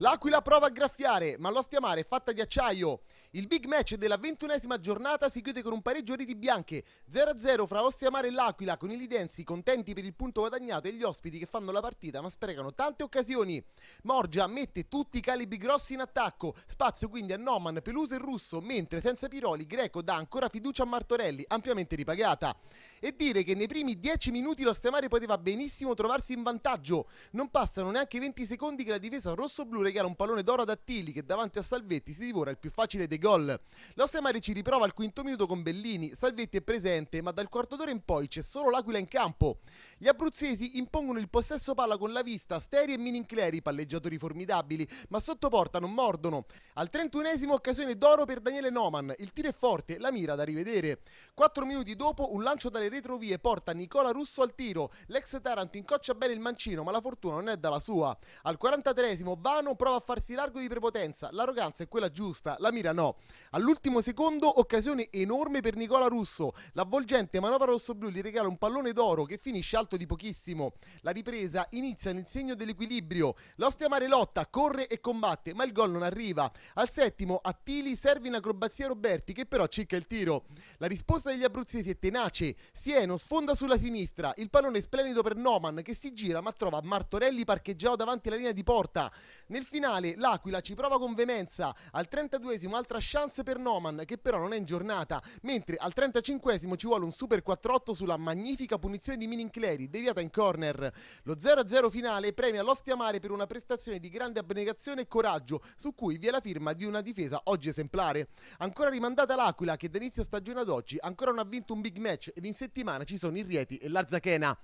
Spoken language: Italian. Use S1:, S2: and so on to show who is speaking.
S1: L'Aquila prova a graffiare, ma l'ostia mare è fatta di acciaio. Il big match della ventunesima giornata si chiude con un pareggio a reti bianche 0-0 fra Ostia Mare e l'Aquila, con i lidensi contenti per il punto guadagnato e gli ospiti che fanno la partita ma sprecano tante occasioni. Morgia mette tutti i calibri grossi in attacco, spazio quindi a Noman, Peluso e Russo, mentre senza Piroli Greco dà ancora fiducia a Martorelli, ampiamente ripagata. E dire che nei primi 10 minuti l'Ostia Mare poteva benissimo trovarsi in vantaggio. Non passano neanche 20 secondi che la difesa rosso-blu regala un pallone d'oro ad Attili che davanti a Salvetti si divora il più facile dei gol. L'Ostemari ci riprova al quinto minuto con Bellini, Salvetti è presente ma dal quarto d'ora in poi c'è solo l'Aquila in campo. Gli abruzzesi impongono il possesso palla con la vista, Steri e Minincleri, palleggiatori formidabili, ma sotto porta non mordono. Al 31esimo occasione d'oro per Daniele Noman, il tiro è forte, la mira da rivedere. Quattro minuti dopo un lancio dalle retrovie porta Nicola Russo al tiro, l'ex Taranto incoccia bene il mancino ma la fortuna non è dalla sua. Al 43esimo Vano prova a farsi largo di prepotenza, l'arroganza è quella giusta, la mira no. All'ultimo secondo occasione enorme per Nicola Russo, l'avvolgente manovra rossoblù gli regala un pallone d'oro che finisce al salto di pochissimo. La ripresa inizia nel segno dell'equilibrio. L'ostia Marelotta corre e combatte, ma il gol non arriva. Al settimo Attili serve in acrobazia Roberti, che però cicca il tiro. La risposta degli abruzzesi è tenace. Sieno sfonda sulla sinistra. Il pallone splendido per Noman, che si gira ma trova Martorelli parcheggiato davanti alla linea di porta. Nel finale l'Aquila ci prova con veemenza. Al 32esimo altra chance per Noman, che però non è in giornata, mentre al 35esimo ci vuole un super 4-8 sulla magnifica punizione di Mininclay Zairi, deviata in corner. Lo 0-0 finale premia l'Ostiamare per una prestazione di grande abnegazione e coraggio, su cui vi è la firma di una difesa oggi esemplare. Ancora rimandata l'Aquila che da inizio stagione ad oggi ancora non ha vinto un big match ed in settimana ci sono il Rieti e l'Arzachena.